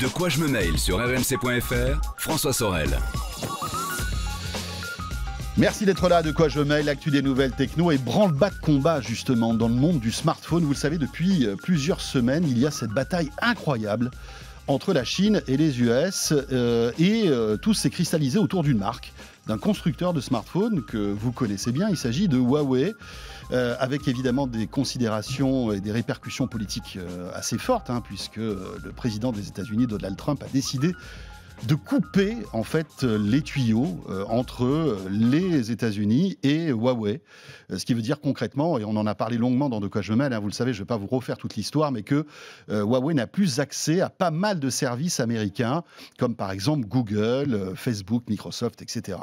De quoi je me mail sur rmc.fr, François Sorel. Merci d'être là, de quoi je mail, l'actu des nouvelles techno et branle-bas de combat justement dans le monde du smartphone. Vous le savez, depuis euh, plusieurs semaines, il y a cette bataille incroyable entre la Chine et les US euh, et euh, tout s'est cristallisé autour d'une marque d'un constructeur de smartphones que vous connaissez bien. Il s'agit de Huawei, euh, avec évidemment des considérations et des répercussions politiques euh, assez fortes, hein, puisque euh, le président des États-Unis, Donald Trump, a décidé de couper en fait euh, les tuyaux euh, entre euh, les États-Unis et Huawei. Ce qui veut dire concrètement, et on en a parlé longuement dans De quoi je me mêle, hein, vous le savez, je ne vais pas vous refaire toute l'histoire, mais que Huawei n'a plus accès à pas mal de services américains, comme par exemple Google, Facebook, Microsoft, etc.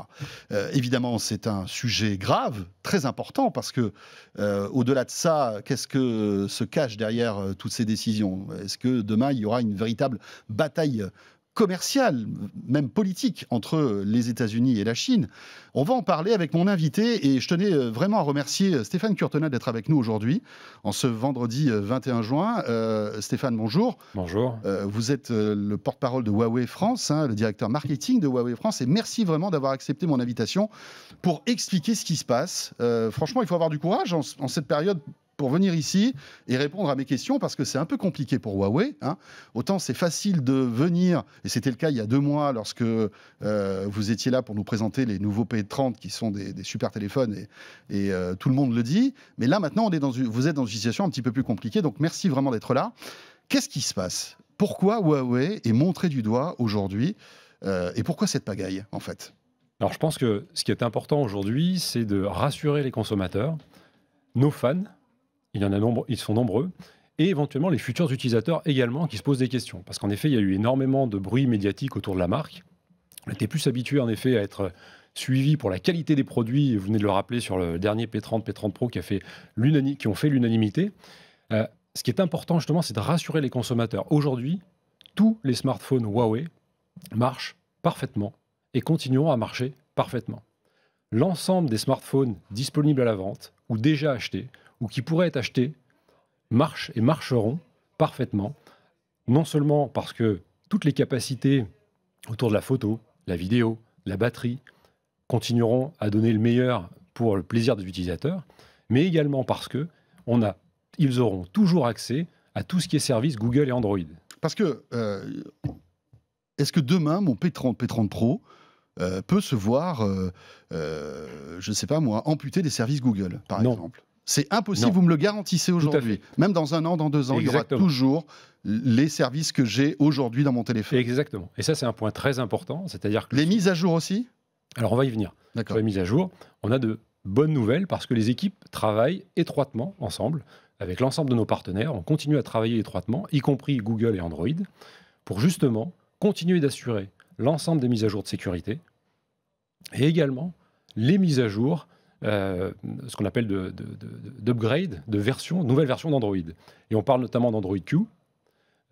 évidemment, c'est un sujet grave, très important, parce que au-delà de ça, qu'est-ce que se cache derrière toutes ces décisions Est-ce que demain, il y aura une véritable bataille commercial, même politique, entre les États-Unis et la Chine. On va en parler avec mon invité et je tenais euh, vraiment à remercier euh, Stéphane Curtena d'être avec nous aujourd'hui, en ce vendredi 21 euh, juin. Stéphane, bonjour. Bonjour. vous êtes le porte-parole de Huawei France, hein, le directeur marketing de Huawei France et merci vraiment d'avoir accepté mon invitation pour expliquer ce qui se passe. franchement, il faut avoir du courage en cette période pour venir ici et répondre à mes questions parce que c'est un peu compliqué pour Huawei. Hein. Autant c'est facile de venir, et c'était le cas il y a deux mois lorsque euh, vous étiez là pour nous présenter les nouveaux P30 qui sont des, super téléphones et, et euh, tout le monde le dit. Mais là maintenant, on est dans vous êtes dans une situation un petit peu plus compliquée, donc merci vraiment d'être là. Qu'est-ce qui se passe Pourquoi Huawei est montré du doigt aujourd'hui euh, et pourquoi cette pagaille en fait alors je pense que ce qui est important aujourd'hui, c'est de rassurer les consommateurs, nos fans, il y en a nombre, ils sont nombreux. Et éventuellement les futurs utilisateurs également qui se posent des questions. Parce qu'en effet, il y a eu énormément de bruit médiatique autour de la marque. On était plus habitués en effet à être suivi pour la qualité des produits. Vous venez de le rappeler sur le dernier P30, P30 Pro qui, a fait ont fait l'unanimité. Euh, ce qui est important justement, c'est de rassurer les consommateurs. Aujourd'hui, tous les smartphones Huawei marchent parfaitement et continueront à marcher parfaitement. L'ensemble des smartphones disponibles à la vente ou déjà achetés ou qui pourraient être achetés marchent et marcheront parfaitement, non seulement parce que toutes les capacités autour de la photo, la vidéo, la batterie continueront à donner le meilleur pour le plaisir des utilisateurs, mais également parce que on a, ils auront toujours accès à tout ce qui est service Google et Android. Parce que euh, est-ce que demain mon P30, P30 Pro euh, peut se voir, euh, je ne sais pas moi, amputer des services Google, par exemple c'est impossible, vous me le garantissez aujourd'hui. Même dans un an, dans deux ans, il y aura toujours les services que j'ai aujourd'hui dans mon téléphone. Exactement. Et ça, c'est un point très important. C'est-à-dire les mises à jour aussi. Alors, on va y venir. Sur les mises à jour, on a de bonnes nouvelles parce que les équipes travaillent étroitement ensemble avec l'ensemble de nos partenaires. On continue à travailler étroitement, y compris Google et Android, pour justement continuer d'assurer l'ensemble des mises à jour de sécurité et également les mises à jour euh, ce qu'on appelle d'upgrade, de, de, de, version, nouvelle version d'Android. Et on parle notamment d'Android Q.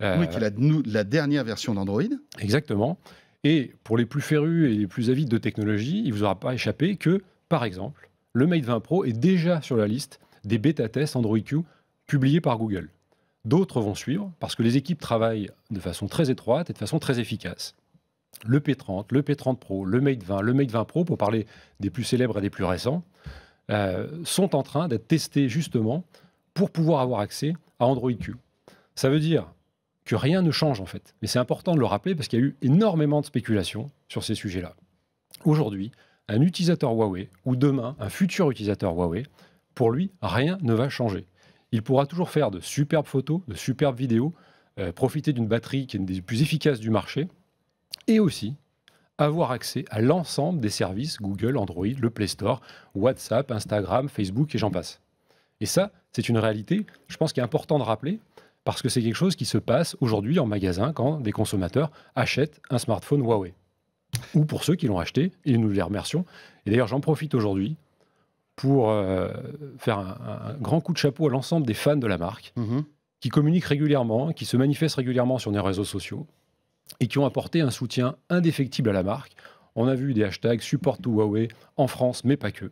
Euh, oui, qui est la, la dernière version d'Android. Exactement. Et pour les plus férus et les plus avides de technologie, il ne vous aura pas échappé que, par exemple, le Mate 20 Pro est déjà sur la liste des bêta-tests Android Q publiés par Google. D'autres vont suivre parce que les équipes travaillent de façon très étroite et de façon très efficace le P30, le P30 Pro, le Mate 20, le Mate 20 Pro, pour parler des plus célèbres et des plus récents, euh, sont en train d'être testés justement pour pouvoir avoir accès à Android Q. Ça veut dire que rien ne change en fait. Mais c'est important de le rappeler parce qu'il y a eu énormément de spéculations sur ces sujets-là. Aujourd'hui, un utilisateur Huawei ou demain un futur utilisateur Huawei, pour lui, rien ne va changer. Il pourra toujours faire de superbes photos, de superbes vidéos, euh, profiter d'une batterie qui est une des plus efficaces du marché, et aussi avoir accès à l'ensemble des services Google, Android, le Play Store, WhatsApp, Instagram, Facebook et j'en passe. Et ça, c'est une réalité, je pense qu'il est important de rappeler, parce que c'est quelque chose qui se passe aujourd'hui en magasin quand des consommateurs achètent un smartphone Huawei. Ou pour ceux qui l'ont acheté, et nous les remercions. Et d'ailleurs, j'en profite aujourd'hui pour euh, faire un, grand coup de chapeau à l'ensemble des fans de la marque, mhm. qui communiquent régulièrement, qui se manifestent régulièrement sur nos réseaux sociaux, et qui ont apporté un soutien indéfectible à la marque. On a vu des hashtags support to Huawei en France, mais pas que.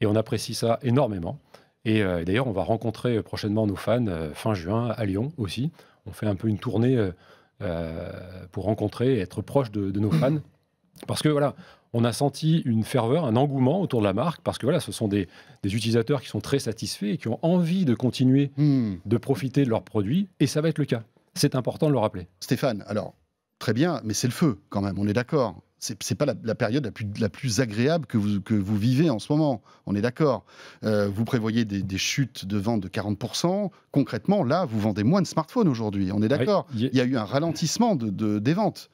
Et on apprécie ça énormément. Et euh, d'ailleurs, on va rencontrer euh, prochainement nos fans euh, fin juin à Lyon aussi. On fait un peu une tournée pour rencontrer et être proche de, nos fans. Parce que voilà, on a senti une ferveur, un engouement autour de la marque, parce que voilà, ce sont des, utilisateurs qui sont très satisfaits et qui ont envie de continuer hmm. de profiter de leurs produits, et ça va être le cas. C'est important de le rappeler. Stéphane, alors, très bien, mais c'est le feu quand même, on est d'accord. Ce n'est pas la, période la plus, agréable que vous, que vous vivez en ce moment, on est d'accord. Euh, vous prévoyez des, chutes de vente de 40%. Concrètement, là, vous vendez moins de smartphones aujourd'hui, on est d'accord. Il y a eu un ralentissement de, des ventes.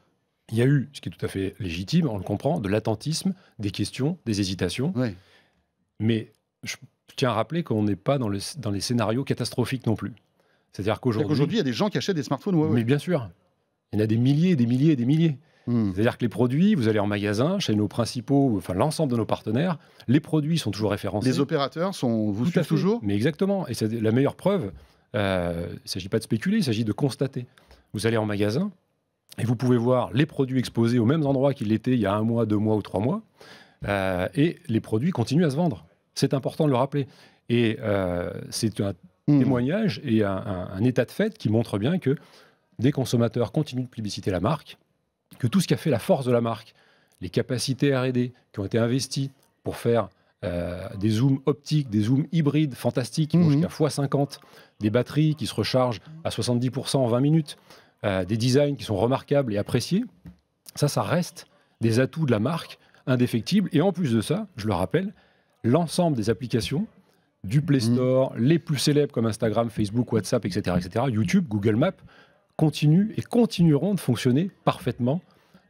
Il y a eu, ce qui est tout à fait légitime, on le comprend, de l'attentisme, des questions, des hésitations. Mais je tiens à rappeler qu'on n'est pas dans, les scénarios catastrophiques non plus. C'est-à-dire qu'aujourd'hui. il y a des gens qui achètent des smartphones Mais bien sûr. Il y en a des milliers, des milliers, des milliers. Hmm. C'est-à-dire que les produits, vous allez en magasin, chez nos principaux, enfin l'ensemble de nos partenaires, les produits sont toujours référencés. Les opérateurs sont, vous suivent toujours Mais exactement. Et c'est la meilleure preuve, euh, il ne s'agit pas de spéculer, il s'agit de constater. Vous allez en magasin et vous pouvez voir les produits exposés au même endroit qu'ils l'étaient il y a un mois, deux mois ou trois mois. Euh, et les produits continuent à se vendre. C'est important de le rappeler. Et euh, c'est un hmm. témoignage et un état de fait qui montre bien que des consommateurs continuent de publiciter la marque, que tout ce qui a fait la force de la marque, les capacités RD qui ont été investies pour faire euh, des zooms optiques, des zooms hybrides fantastiques, mhm. jusqu'à x50, des batteries qui se rechargent à 70% en 20 minutes, euh, des designs qui sont remarquables et appréciés, ça, ça reste des atouts de la marque indéfectibles. Et en plus de ça, je le rappelle, l'ensemble des applications du Play mhm. Store, les plus célèbres comme Instagram, Facebook, WhatsApp, etc., etc., YouTube, Google Maps, continuent et continueront de fonctionner parfaitement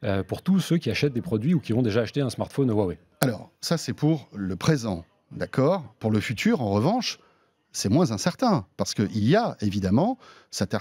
euh, pour tous ceux qui achètent des produits ou qui ont déjà acheté un smartphone Huawei. Alors, ça c'est pour le présent, d'accord Pour le futur, en revanche, c'est moins incertain, parce qu'il y a évidemment cette,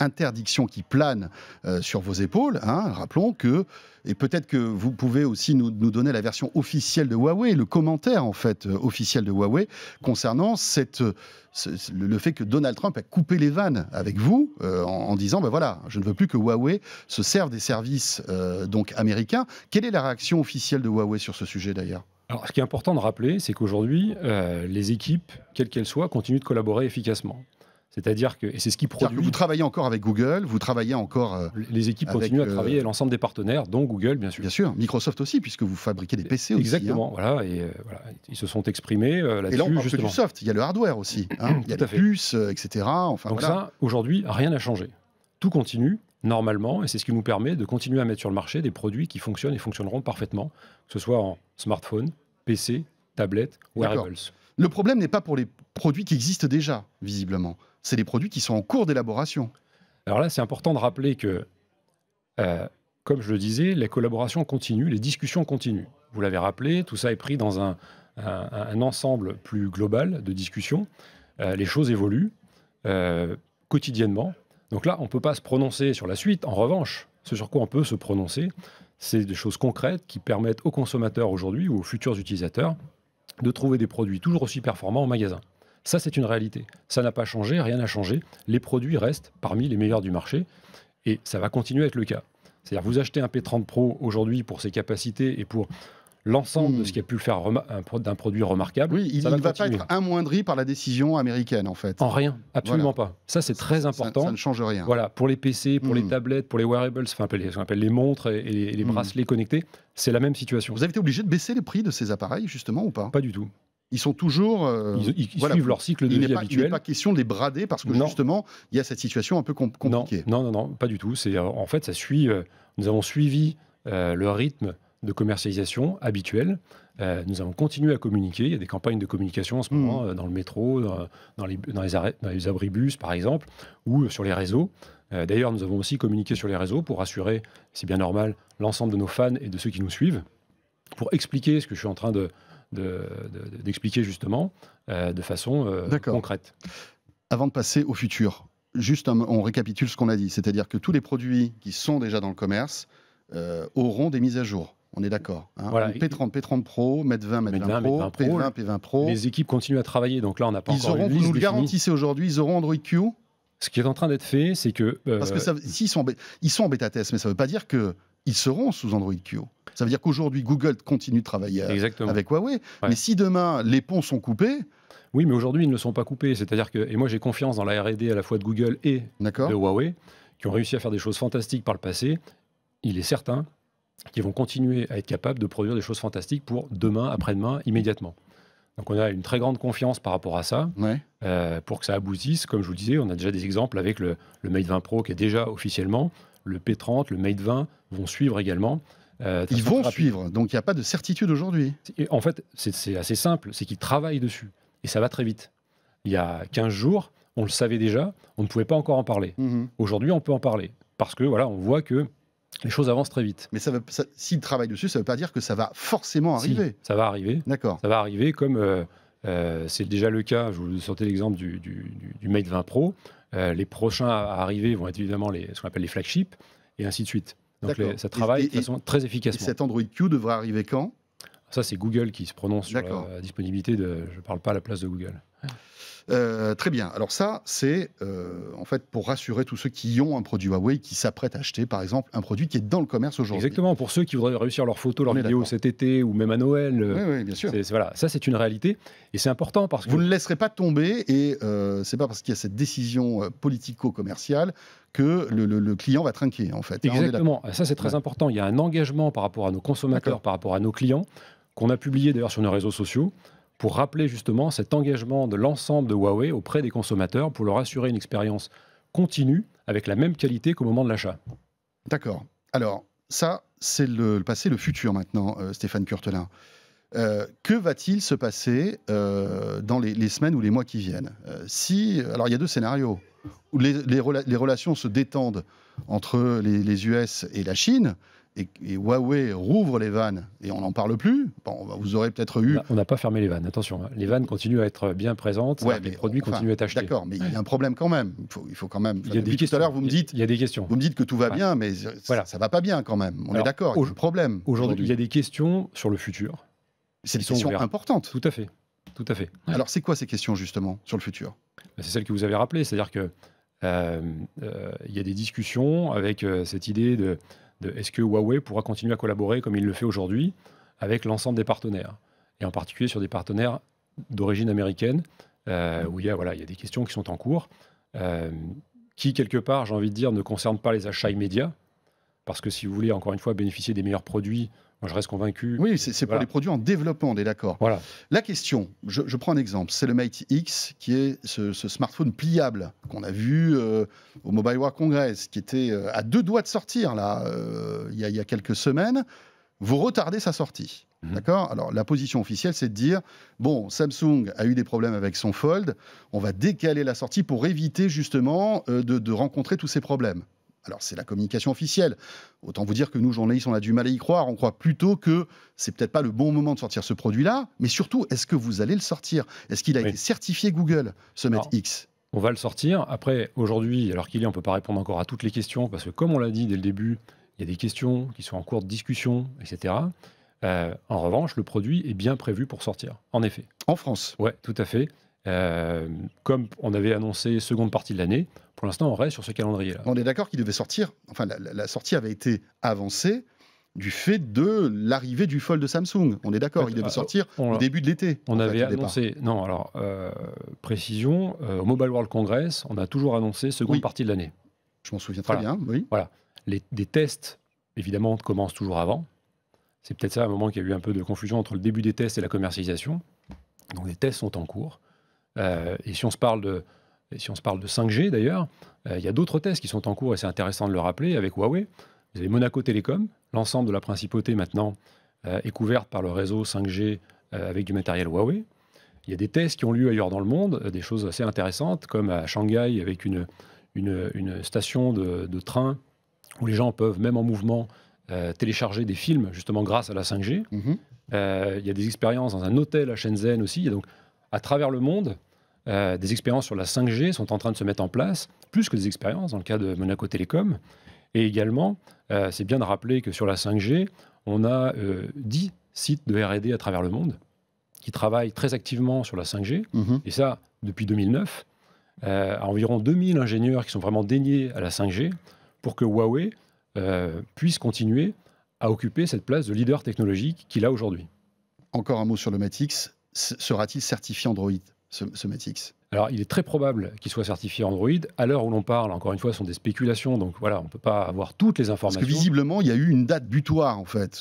interdiction qui plane euh, sur vos épaules. Hein, rappelons que, et peut-être que vous pouvez aussi nous, donner la version officielle de Huawei, le commentaire en fait euh, officiel de Huawei concernant le fait que Donald Trump a coupé les vannes avec vous euh, en, disant, ben voilà, je ne veux plus que Huawei se serve des services donc américains. Quelle est la réaction officielle de Huawei sur ce sujet d'ailleurs alors, ce qui est important de rappeler, c'est qu'aujourd'hui, euh, les équipes, quelles qu'elles soient, continuent de collaborer efficacement. C'est-à-dire que, et c'est ce qui produit. vous travaillez encore avec Google, vous travaillez encore. Euh, les équipes continuent à travailler avec euh, l'ensemble des partenaires, dont Google, bien sûr. Bien sûr, Microsoft aussi, puisque vous fabriquez des PC aussi. Hein. Exactement, voilà, et ils se sont exprimés là-dessus. Et là, on du soft, il y a le hardware aussi, hein. il y a les puces, etc. Enfin, Donc ça, aujourd'hui, rien n'a changé. Tout continue normalement, et c'est ce qui nous permet de continuer à mettre sur le marché des produits qui fonctionnent et fonctionneront parfaitement, que ce soit en smartphone, PC, tablette, ou wearables. Le problème n'est pas pour les produits qui existent déjà, visiblement. C'est les produits qui sont en cours d'élaboration. Alors là, c'est important de rappeler que, euh, comme je le disais, les collaborations continuent, les discussions continuent. Vous l'avez rappelé, tout ça est pris dans un, ensemble plus global de discussions. Euh, les choses évoluent euh, quotidiennement. Donc là, on ne peut pas se prononcer sur la suite. En revanche, ce sur quoi on peut se prononcer, c'est des choses concrètes qui permettent aux consommateurs aujourd'hui ou aux futurs utilisateurs de trouver des produits toujours aussi performants en magasin. Ça, c'est une réalité. Ça n'a pas changé, rien n'a changé. Les produits restent parmi les meilleurs du marché et ça va continuer à être le cas. C'est-à-dire, vous achetez un P30 Pro aujourd'hui pour ses capacités et pour l'ensemble de hmm. ce qui a pu faire d'un produit remarquable. Oui, il ne va, pas être amoindri par la décision américaine, en fait. En rien, absolument pas. Ça, c'est très important. Ça, ne change rien. Voilà, pour les PC, pour les hmm. tablettes, pour les wearables, enfin, ce qu'on appelle les montres et, les, hmm. bracelets connectés, c'est la même situation. Vous avez été obligé de baisser les prix de ces appareils, justement, ou pas Pas du tout ils sont toujours. Euh, ils, suivent leur cycle de vie habituel. Il n'est pas question de les brader parce que justement, il y a cette situation un peu compliquée. Non, non, non, pas du tout. C'est euh, en fait, ça suit. Euh, nous avons suivi le rythme de commercialisation habituelle. Euh, nous avons continué à communiquer. Il y a des campagnes de communication en ce hmm. moment euh, dans le métro, dans, les, dans, les arrêts, dans, les, abribus par exemple, ou sur les réseaux. Euh, d'ailleurs, nous avons aussi communiqué sur les réseaux pour assurer, c'est bien normal, l'ensemble de nos fans et de ceux qui nous suivent, pour expliquer ce que je suis en train d'expliquer de, de, justement de façon concrète. Avant de passer au futur, juste on récapitule ce qu'on a dit, c'est-à-dire que tous les produits qui sont déjà dans le commerce auront des mises à jour on est d'accord. Hein. Voilà. P30, P30 Pro, m 20, m 20 Pro, P20, P20 Pro. Les équipes continuent à travailler, donc là on n'a pas encore une liste Vous nous le garantissez aujourd'hui, ils auront Android Q Ce qui est en train d'être fait, c'est que... Euh, Parce que ça, ils, sont, ils sont en bêta test, mais ça ne veut pas dire qu'ils seront sous Android Q. Ça veut dire qu'aujourd'hui, Google continue de travailler avec Huawei. Mais si demain, les ponts sont coupés... Oui, mais aujourd'hui, ils ne sont pas coupés. C'est-à-dire que... Et moi, j'ai confiance dans la R&D à la fois de Google et de Huawei, qui ont réussi à faire des choses fantastiques par le passé. Il est certain qui vont continuer à être capables de produire des choses fantastiques pour demain, après-demain, immédiatement. Donc on a une très grande confiance par rapport à ça. Euh, pour que ça aboutisse, comme je vous le disais, on a déjà des exemples avec le, le Mate 20 Pro qui est déjà officiellement, le P30, le Mate 20 vont suivre également. Euh, ils vont suivre, donc il n'y a pas de certitude aujourd'hui. En fait, c'est assez simple, c'est qu'ils travaillent dessus. Et ça va très vite. Il y a 15 jours, on le savait déjà, on ne pouvait pas encore en parler. Mhm. Aujourd'hui, on peut en parler. Parce que voilà, on voit que les choses avancent très vite. Mais ça, ça s'il travaille dessus, ça ne veut pas dire que ça va forcément arriver. ça va arriver. D'accord. Ça va arriver comme euh, euh, c'est déjà le cas. Je vous sortais l'exemple du, Mate 20 Pro. Euh, les prochains à arriver vont être évidemment les, ce qu'on appelle les flagships et ainsi de suite. Donc ça travaille et, de façon très efficacement. Et cet Android Q devrait arriver quand ça, c'est Google qui se prononce sur la disponibilité de. Je ne parle pas à la place de Google. Euh, très bien. Alors ça, c'est euh, en fait pour rassurer tous ceux qui ont un produit Huawei, qui s'apprêtent à acheter par exemple un produit qui est dans le commerce aujourd'hui. Exactement, pour ceux qui voudraient réussir leurs photos, leurs vidéos cet été ou même à Noël. Euh, oui, bien sûr. voilà, ça c'est une réalité et c'est important parce que... Vous ne laisserez pas tomber et c'est pas parce qu'il y a cette décision politico-commerciale que le, client va trinquer en fait. Hein, Exactement, ça c'est très important. Il y a un engagement par rapport à nos consommateurs, par rapport à nos clients qu'on a publié d'ailleurs sur nos réseaux sociaux pour rappeler justement cet engagement de l'ensemble de Huawei auprès des consommateurs pour leur assurer une expérience continue avec la même qualité qu'au moment de l'achat. D'accord. Alors, ça, c'est le, passé, le futur maintenant, euh, Stéphane Curtelin. Euh, que va-t-il se passer euh, dans les, semaines ou les mois qui viennent si, Alors, il y a deux scénarios. Où les, relations se détendent entre les US et la Chine, et, Huawei rouvre les vannes et on n'en parle plus, bon, vous aurez peut-être eu. On n'a pas fermé les vannes, attention. Hein. Les vannes continuent à être bien présentes, les produits continuent à être achetés. D'accord, mais il y a un problème quand même. Il faut, quand même. Il y a des questions. Tout à l'heure, vous me dites. Il y a des questions. Vous me dites que tout va bien, mais voilà. ça ne va pas bien quand même. On est d'accord. Au problème. Aujourd'hui, il y a des questions sur le futur. C'est des questions importante. importantes. Tout à fait. Tout à fait. Alors, c'est quoi ces questions justement sur le futur ben, C'est celle que vous avez rappelée, c'est-à-dire que euh, euh, il y a des discussions avec euh, cette idée de est-ce que Huawei pourra continuer à collaborer comme il le fait aujourd'hui avec l'ensemble des partenaires, et en particulier sur des partenaires d'origine américaine, euh, où il y, a, voilà, il des questions qui sont en cours, euh, qui, quelque part, j'ai envie de dire, ne concernent pas les achats immédiats, parce que si vous voulez, encore une fois, bénéficier des meilleurs produits je reste convaincu. Oui, c'est pour les produits en développement, on est d'accord. Voilà. La question, je, prends un exemple, c'est le Mate X, qui est ce, smartphone pliable qu'on a vu euh, au Mobile World Congress, qui était euh, à deux doigts de sortir, là, euh, il y, a, quelques semaines. Vous retardez sa sortie. Mhm. D'accord Alors, la position officielle, c'est de dire bon, Samsung a eu des problèmes avec son Fold, on va décaler la sortie pour éviter justement de, rencontrer tous ces problèmes. Alors c'est la communication officielle. Autant vous dire que nous, journalistes, on a du mal à y croire. On croit plutôt que c'est peut-être pas le bon moment de sortir ce produit-là. Mais surtout, est-ce que vous allez le sortir Est-ce qu'il a été certifié Google, ce X on va le sortir. Après, aujourd'hui, alors qu'il est, on ne peut pas répondre encore à toutes les questions, parce que comme on l'a dit dès le début, il y a des questions qui sont en cours de discussion, etc. Euh, en revanche, le produit est bien prévu pour sortir, en effet. En France Oui, tout à fait. Euh, comme on avait annoncé seconde partie de l'année, pour l'instant, on reste sur ce calendrier-là. On est d'accord qu'il devait sortir, enfin, la, sortie avait été avancée du fait de l'arrivée du fold de Samsung. On est d'accord, il devait euh, sortir au début de l'été. On avait annoncé, non, alors, euh, précision, au Mobile World Congress, on a toujours annoncé seconde partie de l'année. Je m'en souviens très bien, oui. Voilà. Les, des tests, évidemment, commencent toujours avant. C'est peut-être ça, à un moment, qu'il y a eu un peu de confusion entre le début des tests et la commercialisation. Donc, les tests sont en cours. Euh, et si on se parle de, si on se parle de 5G d'ailleurs, euh, il y a d'autres tests qui sont en cours et c'est intéressant de le rappeler avec Huawei. Vous avez Monaco Télécom, l'ensemble de la principauté maintenant euh, est couverte par le réseau 5G avec du matériel Huawei. Il y a des tests qui ont lieu ailleurs dans le monde, des choses assez intéressantes, comme à Shanghai avec une, une, station de, de, train où les gens peuvent, même en mouvement, télécharger des films justement grâce à la 5G. Mm-hmm. Il y a des expériences dans un hôtel à Shenzhen aussi. donc à travers le monde, euh, des expériences sur la 5G sont en train de se mettre en place, plus que des expériences dans le cas de Monaco Télécom. Et également, euh, c'est bien de rappeler que sur la 5G, on a 10 euh, sites de RD à travers le monde qui travaillent très activement sur la 5G, mhm. et ça depuis 2009, à environ 2000 ingénieurs qui sont vraiment dédiés à la 5G pour que Huawei puisse continuer à occuper cette place de leader technologique qu'il a aujourd'hui. Encore un mot sur le Matix, sera-t-il certifié Android, ce, alors, il est très probable qu'il soit certifié Android. À l'heure où l'on parle, encore une fois, ce sont des spéculations, donc voilà, on ne peut pas avoir toutes les informations. Parce que visiblement, il y a eu une date butoir, en fait.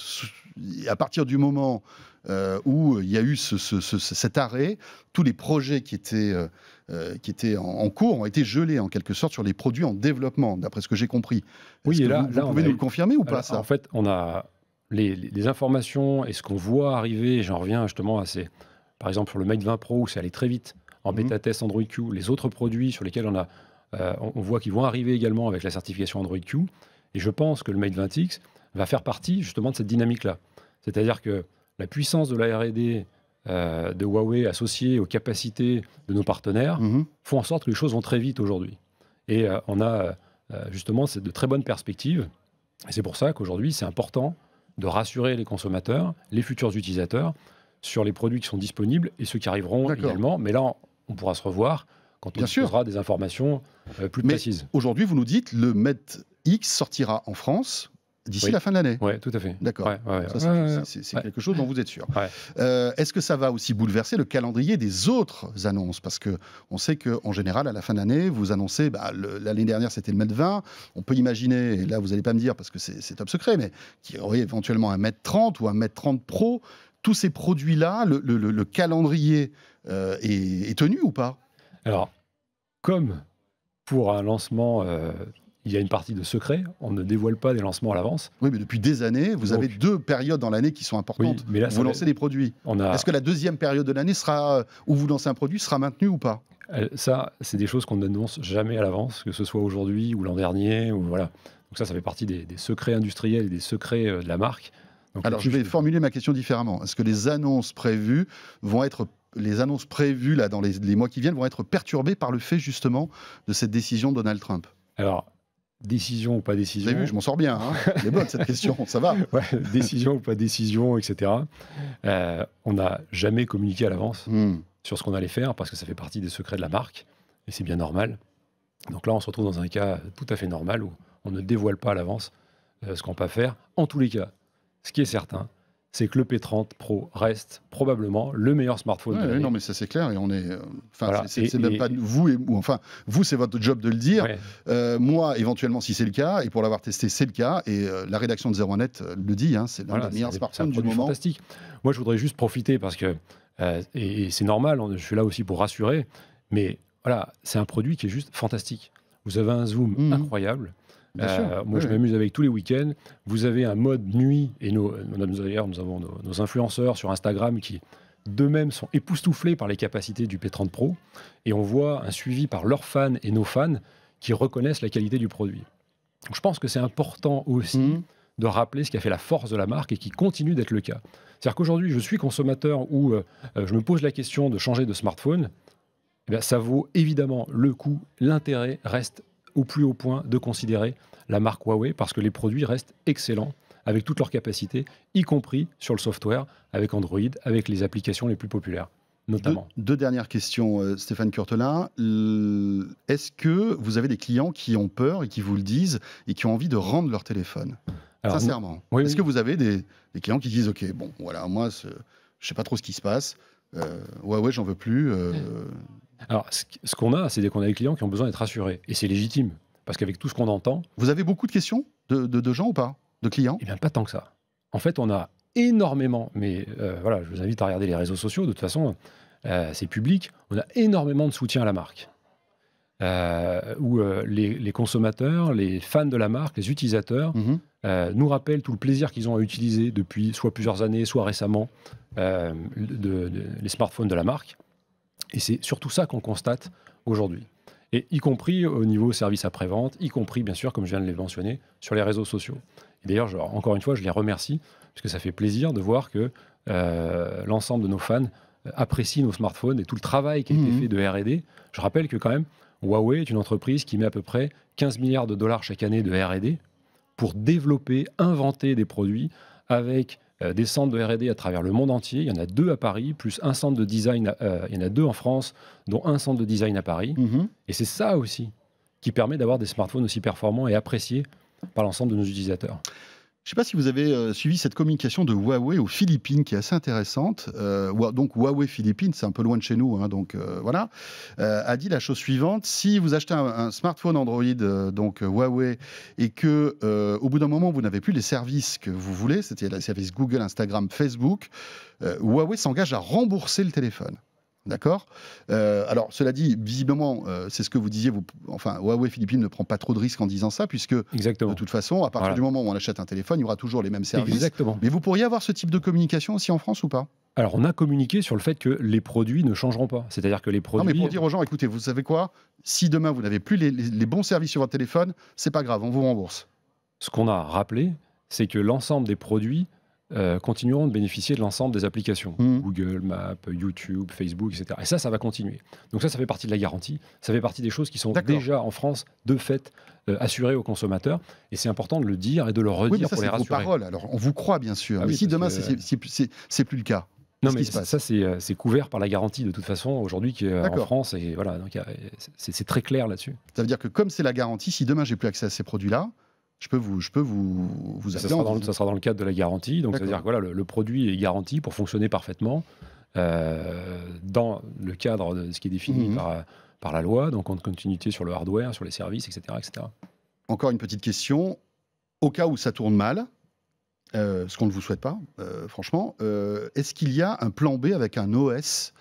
À partir du moment euh, où il y a eu cet arrêt, tous les projets qui étaient, euh, euh, qui étaient en, cours ont été gelés, en quelque sorte, sur les produits en développement, d'après ce que j'ai compris. Oui, et là, vous, pouvez nous le confirmer ou pas, ça En fait, on a les, les informations et ce qu'on voit arriver, j'en reviens justement à ces par exemple, sur le Mate 20 Pro, où c'est allé très vite en mhm. bêta test Android Q, les autres produits sur lesquels on, a, euh, on voit qu'ils vont arriver également avec la certification Android Q. Et je pense que le Mate 20X va faire partie justement de cette dynamique-là. C'est-à-dire que la puissance de la RD euh, de Huawei associée aux capacités de nos partenaires mhm. font en sorte que les choses vont très vite aujourd'hui. Et euh, on a justement de très bonnes perspectives. Et c'est pour ça qu'aujourd'hui, c'est important de rassurer les consommateurs, les futurs utilisateurs, sur les produits qui sont disponibles et ceux qui arriveront également. Mais là, on pourra se revoir quand on aura des informations euh, plus Mais précises. Aujourd'hui, vous nous dites le Met X sortira en France d'ici la fin de l'année. Oui, tout à fait. D'accord. c'est quelque chose dont vous êtes sûr. Euh, est-ce que ça va aussi bouleverser le calendrier des autres annonces Parce que on sait qu'en général, à la fin de l'année, vous annoncez, bah, l'année dernière c'était le mètre 20, on peut imaginer, et là vous n'allez pas me dire parce que c'est top secret, mais qu'il y aurait éventuellement un mètre 30 ou un mètre 30 pro tous ces produits-là, le, calendrier euh, est, tenu ou pas Alors, comme pour un lancement, euh, il y a une partie de secret, on ne dévoile pas des lancements à l'avance. Oui, mais depuis des années, vous avez deux périodes dans l'année qui sont importantes. mais là, vous lancez des produits. Est-ce que la deuxième période de l'année sera euh, où vous lancez un produit sera maintenue ou pas ça, c'est des choses qu'on n'annonce jamais à l'avance, que ce soit aujourd'hui ou l'an dernier. Ou voilà. Donc ça, ça fait partie des, des secrets industriels et des secrets de la marque. Alors, je vais formuler ma question différemment. Est-ce que les annonces prévues vont être les annonces prévues là dans les, mois qui viennent vont être perturbées par le fait justement de cette décision de Donald Trump Alors, décision ou pas décision. je m'en sors bien. Hein cette question, ça va. décision ou pas décision, etc. Euh, on n'a jamais communiqué à l'avance hmm. sur ce qu'on allait faire parce que ça fait partie des secrets de la marque et c'est bien normal. Donc là, on se retrouve dans un cas tout à fait normal où on ne dévoile pas à l'avance euh, ce qu'on va faire. En tous les cas, ce qui est certain, c'est que le P30 Pro reste probablement le meilleur smartphone. de non, mais ça c'est clair et on est. Euh, enfin, pas vous et Enfin, vous c'est votre job de le dire. Euh, moi, éventuellement, si c'est le cas et pour l'avoir testé, c'est le cas et euh, la rédaction de ZeroNet net le dit. Hein, c'est l'un voilà, des du moment. Moi, je voudrais juste profiter parce que et, c'est normal. Je suis là aussi pour rassurer, mais voilà, c'est un produit qui est juste fantastique. Vous avez un zoom mhm. incroyable. Euh, moi, je m'amuse avec tous les week-ends. Vous avez un mode nuit, et nos, nous avons nos, influenceurs sur Instagram qui d'eux-mêmes sont époustouflés par les capacités du P30 Pro, et on voit un suivi par leurs fans et nos fans qui reconnaissent la qualité du produit. je pense que c'est important aussi mhm. de rappeler ce qui a fait la force de la marque et qui continue d'être le cas. C'est-à-dire qu'aujourd'hui, je suis consommateur ou euh, euh, je me pose la question de changer de smartphone. Eh ça vaut évidemment le coup. l'intérêt reste au plus haut point de considérer la marque Huawei parce que les produits restent excellents avec toutes leurs capacités, y compris sur le software, avec Android, avec les applications les plus populaires. Notamment. Deux, dernières questions, euh, Stéphane Curtelin. Euh, est-ce que vous avez des clients qui ont peur et qui vous le disent et qui ont envie de rendre leur téléphone Sincèrement. Est-ce que vous avez des, des, clients qui disent Ok, bon, voilà, moi, je ne sais pas trop ce qui se passe, euh, ouais, ouais, j'en veux plus. Euh. Alors, ce qu'on a, c'est qu'on a des clients qui ont besoin d'être rassurés. Et c'est légitime. Parce qu'avec tout ce qu'on entend. Vous avez beaucoup de questions de, gens ou pas De clients Eh bien, pas tant que ça. En fait, on a énormément, mais euh, voilà, je vous invite à regarder les réseaux sociaux, de toute façon, c'est public, on a énormément de soutien à la marque. Euh, où euh, les, consommateurs, les fans de la marque, les utilisateurs mhm. euh, nous rappellent tout le plaisir qu'ils ont à utiliser depuis soit plusieurs années, soit récemment, de, les smartphones de la marque. Et c'est surtout ça qu'on constate aujourd'hui. Et y compris au niveau service après-vente, y compris, bien sûr, comme je viens de le mentionner, sur les réseaux sociaux. Et d'ailleurs, encore une fois, je les remercie, parce que ça fait plaisir de voir que l'ensemble de nos fans apprécient nos smartphones et tout le travail qui a été mhm. fait de RD. Je rappelle que quand même, Huawei est une entreprise qui met à peu près 15 milliards de dollars chaque année de RD pour développer, inventer des produits avec euh, des centres de RD à travers le monde entier. Il y en a deux à Paris, plus un centre de design, euh, il y en a deux en France, dont un centre de design à Paris. Mhm. Et c'est ça aussi qui permet d'avoir des smartphones aussi performants et appréciés par l'ensemble de nos utilisateurs. Je ne sais pas si vous avez euh, suivi cette communication de Huawei aux Philippines qui est assez intéressante. Euh, donc Huawei Philippines, c'est un peu loin de chez nous, hein, donc euh, voilà, a dit la chose suivante si vous achetez un, un smartphone Android, donc Huawei, et que au bout d'un moment vous n'avez plus les services que vous voulez, c'était les services Google, Instagram, Facebook, Huawei s'engage à rembourser le téléphone. D'accord euh, Alors, cela dit, visiblement, euh, c'est ce que vous disiez, enfin, Huawei Philippines ne prend pas trop de risques en disant ça, puisque de toute façon, à partir du moment où on achète un téléphone, il y aura toujours les mêmes services. Exactement. Mais vous pourriez avoir ce type de communication aussi en France ou pas alors, on a communiqué sur le fait que les produits ne changeront pas. C'est-à-dire que les produits. Non, mais pour dire aux gens, écoutez, vous savez quoi Si demain vous n'avez plus les, bons services sur votre téléphone, c'est pas grave, on vous rembourse. Ce qu'on a rappelé, c'est que l'ensemble des produits euh, continueront de bénéficier de l'ensemble des applications, mmh. Google Maps, YouTube, Facebook, etc. Et ça, ça va continuer. Donc ça, ça fait partie de la garantie, ça fait partie des choses qui sont déjà en France, de fait, euh, assurées aux consommateurs. Et c'est important de le dire et de le redire pour les rassurer. Vos Alors, on vous croit, bien sûr. Ah mais si demain, ce c'est plus le cas, non, mais ça, euh, c'est couvert par la garantie de toute façon aujourd'hui en France et voilà, c'est très clair là-dessus. Ça veut dire que comme c'est la garantie, si demain j'ai plus accès à ces produits-là, je peux vous, je peux vous, vous ça, sera dans, le cadre de la garantie. Donc, c'est-à-dire que voilà, le, produit est garanti pour fonctionner parfaitement euh, dans le cadre de ce qui est défini mhm. par, la loi, donc en continuité sur le hardware, sur les services, etc. etc. Encore une petite question. Au cas où ça tourne mal, euh, ce qu'on ne vous souhaite pas, euh, franchement, est-ce qu'il y a un plan B avec un OS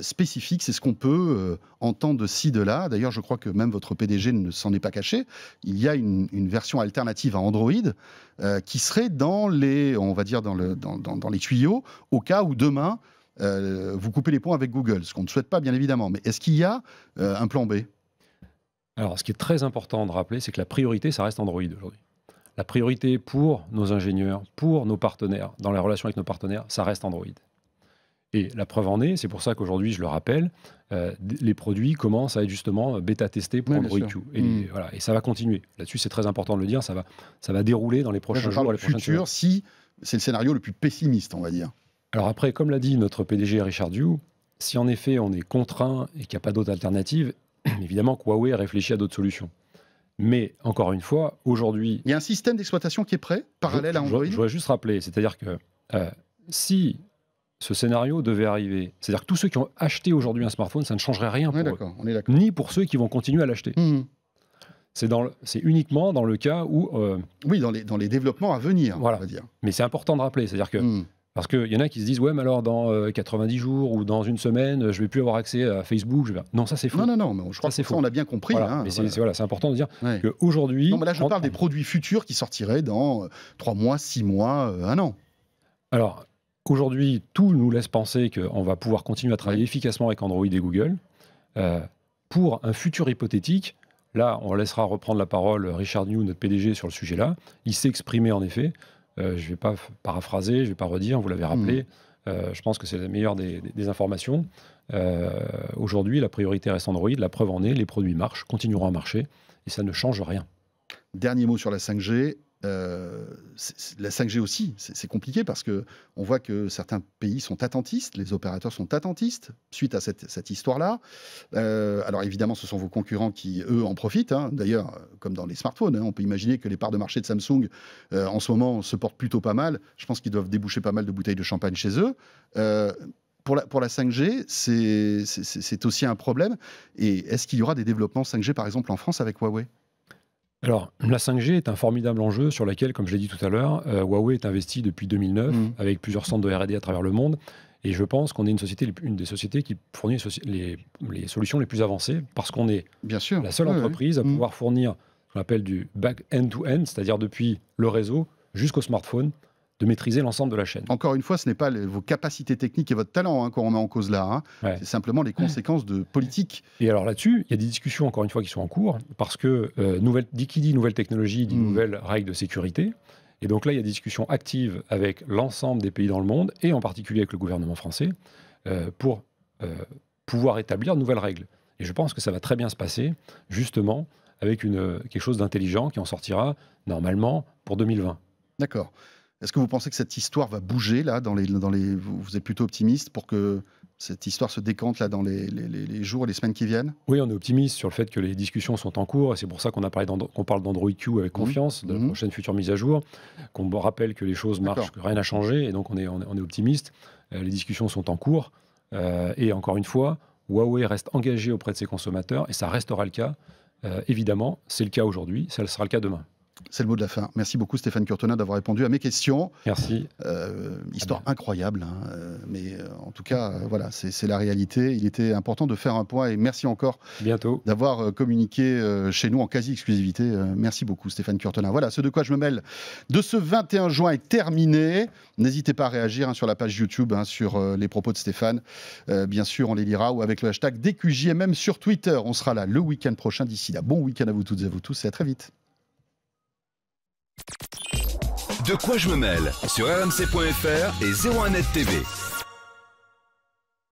spécifique, c'est ce qu'on peut euh, entendre de ci, de là. D'ailleurs, je crois que même votre PDG ne s'en est pas caché. Il y a une, version alternative à Android euh, qui serait dans les, on va dire, dans, le, dans, les tuyaux au cas où demain, euh, vous coupez les ponts avec Google, ce qu'on ne souhaite pas bien évidemment. Mais est-ce qu'il y a un plan B Alors, ce qui est très important de rappeler, c'est que la priorité, ça reste Android aujourd'hui. La priorité pour nos ingénieurs, pour nos partenaires, dans la relation avec nos partenaires, ça reste Android. Et la preuve en est, c'est pour ça qu'aujourd'hui, je le rappelle, euh, les produits commencent à être justement euh, bêta-testés pour Android Q. Et, hmm. voilà, et ça va continuer. Là-dessus, c'est très important de le dire, ça va, ça va dérouler dans les prochains jours. Dans le futur, si c'est le scénario le plus pessimiste, on va dire. Alors après, comme l'a dit notre PDG Richard Diou, si en effet on est contraint et qu'il n'y a pas d'autre alternative, évidemment que Huawei réfléchit à d'autres solutions. Mais encore une fois, aujourd'hui... Il y a un système d'exploitation qui est prêt, parallèle à Android Je, voudrais juste rappeler, c'est-à-dire que euh, si ce scénario devait arriver. C'est-à-dire que tous ceux qui ont acheté aujourd'hui un smartphone, ça ne changerait rien pour eux, on est ni pour ceux qui vont continuer à l'acheter. Hum, hum. C'est, dans c'est uniquement dans le cas où... Euh, oui, dans les, dans les développements à venir, on va dire. Mais c'est important de rappeler, c'est-à-dire que... Hum. Parce qu'il y en a qui se disent, ouais, mais alors dans 90 euh, jours ou dans une semaine, je vais plus avoir accès à Facebook. Non, ça c'est faux. Non, non, non, je crois que c'est faux. on a bien compris. Hein, c'est, important de dire qu'aujourd'hui. Non, là je parle des produits futurs qui sortiraient dans 3 euh, mois, 6 mois, 1 an. Alors, Aujourd'hui, tout nous laisse penser qu'on va pouvoir continuer à travailler efficacement avec Android et Google. Euh, pour un futur hypothétique, là, on laissera reprendre la parole Richard New, notre PDG, sur le sujet-là. Il s'est exprimé en effet. Euh, je ne vais pas paraphraser, je ne vais pas redire, vous l'avez rappelé. Hmm. Euh, je pense que c'est la meilleure des, des informations. Aujourd'hui, la priorité reste Android. La preuve en est, les produits marchent, continueront à marcher, et ça ne change rien. Dernier mot sur la 5G. Euh, la 5G aussi, c'est compliqué parce que on voit que certains pays sont attentistes, les opérateurs sont attentistes suite à cette, histoire-là. Euh, alors évidemment, ce sont vos concurrents qui, eux, en profitent. Hein. D'ailleurs, comme dans les smartphones, hein, on peut imaginer que les parts de marché de Samsung euh, en ce moment se portent plutôt pas mal. Je pense qu'ils doivent déboucher pas mal de bouteilles de champagne chez eux. Pour la, pour la, 5G, c'est aussi un problème. Et est-ce qu'il y aura des développements 5G, par exemple, en France avec Huawei alors, la 5G est un formidable enjeu sur lequel, comme je l'ai dit tout à l'heure, euh, Huawei est investi depuis 2009 mm. avec plusieurs centres de RD à travers le monde. Et je pense qu'on est une, société, une des sociétés qui fournit les, solutions les plus avancées parce qu'on est Bien sûr. la seule entreprise à mm. pouvoir fournir ce qu'on appelle du back end-to-end, c'est-à-dire depuis le réseau jusqu'au smartphone, de maîtriser l'ensemble de la chaîne. Encore une fois, ce n'est pas vos capacités techniques et votre talent hein, qu'on met en cause là. Hein. C'est simplement les conséquences de politique. Et alors là-dessus, il y a des discussions, encore une fois, qui sont en cours, parce que euh, dit qui dit nouvelle technologie, dit hmm. nouvelles règles de sécurité. Et donc là, il y a des discussions actives avec l'ensemble des pays dans le monde, et en particulier avec le gouvernement français, euh, pour euh, pouvoir établir de nouvelles règles. Et je pense que ça va très bien se passer, justement, avec une, quelque chose d'intelligent qui en sortira normalement pour 2020. D'accord. Est-ce que vous pensez que cette histoire va bouger là dans les, dans les... Vous êtes plutôt optimiste pour que cette histoire se décante là dans les, jours et les semaines qui viennent Oui, on est optimiste sur le fait que les discussions sont en cours c'est pour ça qu'on parle d'Android Q avec mhm. confiance, de la mhm. prochaine future mise à jour, qu'on rappelle que les choses marchent, que rien n'a changé et donc on est, on est, optimiste. Euh, les discussions sont en cours euh, et encore une fois, Huawei reste engagé auprès de ses consommateurs et ça restera le cas. Euh, évidemment, c'est le cas aujourd'hui, ça sera le cas demain. C'est le mot de la fin. Merci beaucoup Stéphane Curtona d'avoir répondu à mes questions. Merci. Euh, histoire ah ben. incroyable, hein, euh, mais euh, en tout cas, voilà, c'est la réalité. Il était important de faire un point et merci encore d'avoir communiqué chez nous en quasi-exclusivité. Merci beaucoup Stéphane Curtonin. Voilà, ce de quoi je me mêle de ce 21 juin est terminé. N'hésitez pas à réagir hein, sur la page YouTube, hein, sur les propos de Stéphane. bien sûr, on les lira ou avec le hashtag DQJMM sur Twitter. On sera là le week-end prochain. D'ici là, bon week-end à vous toutes et à vous tous et à très vite. De quoi je me mêle sur rmc.fr et 01net TV.